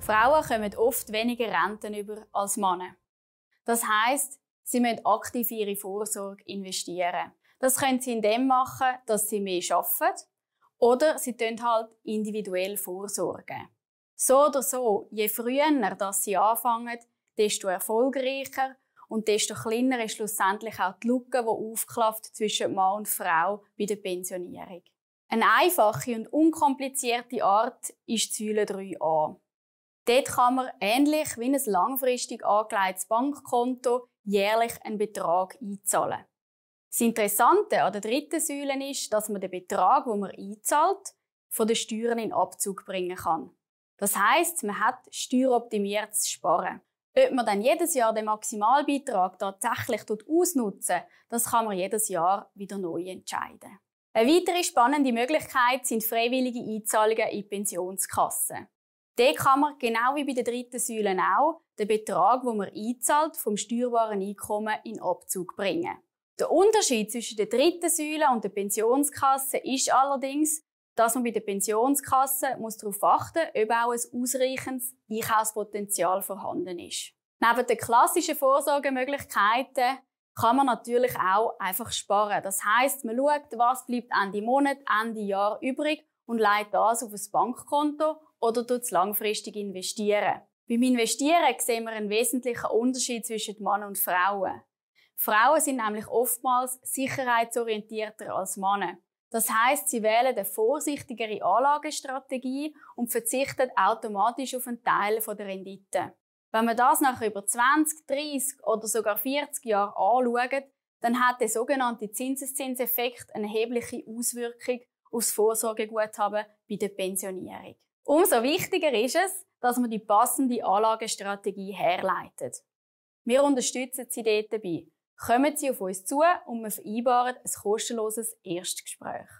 Frauen kommen oft weniger Renten über als Männer. Das heißt, sie müssen aktiv ihre Vorsorge investieren. Das können sie indem machen, dass sie mehr arbeiten oder sie tun halt individuell vorsorgen. So oder so, je früher dass sie anfangen, desto erfolgreicher und desto kleiner ist schlussendlich auch die Lücke, die aufklafft zwischen Mann und Frau bei der Pensionierung. Eine einfache und unkomplizierte Art ist Säule 3a. Dort kann man ähnlich wie ein langfristig angelegtes Bankkonto jährlich einen Betrag einzahlen. Das Interessante an der dritten Säule ist, dass man den Betrag, den man einzahlt, von den Steuern in Abzug bringen kann. Das heißt, man hat steueroptimiertes Sparen. Ob man dann jedes Jahr den Maximalbeitrag tatsächlich ausnutzen das kann man jedes Jahr wieder neu entscheiden. Eine weitere spannende Möglichkeit sind freiwillige Einzahlungen in Pensionskassen. Dort kann man, genau wie bei der dritten Säule auch, den Betrag, den man einzahlt, vom steuerbaren Einkommen in Abzug bringen. Der Unterschied zwischen der dritten Säule und der Pensionskasse ist allerdings, dass man bei der Pensionskasse muss darauf achten muss, ob auch ein ausreichendes Einkaufspotenzial vorhanden ist. Neben den klassischen Vorsorgemöglichkeiten kann man natürlich auch einfach sparen. Das heißt, man schaut, was bleibt Ende Monat, Ende Jahr übrig und leitet das auf ein Bankkonto oder tut langfristig investieren. Beim Investieren sehen wir einen wesentlichen Unterschied zwischen Mann und Frauen. Frauen sind nämlich oftmals sicherheitsorientierter als Männer. Das heißt, sie wählen eine vorsichtigere Anlagestrategie und verzichten automatisch auf einen Teil der Rendite. Wenn man das nach über 20, 30 oder sogar 40 Jahren anschaut, dann hat der sogenannte Zinseszinseffekt eine erhebliche Auswirkung aufs Vorsorgeguthaben bei der Pensionierung. Umso wichtiger ist es, dass man die passende Anlagestrategie herleitet. Wir unterstützen Sie dort dabei. Kommen Sie auf uns zu und wir vereinbaren ein kostenloses Erstgespräch.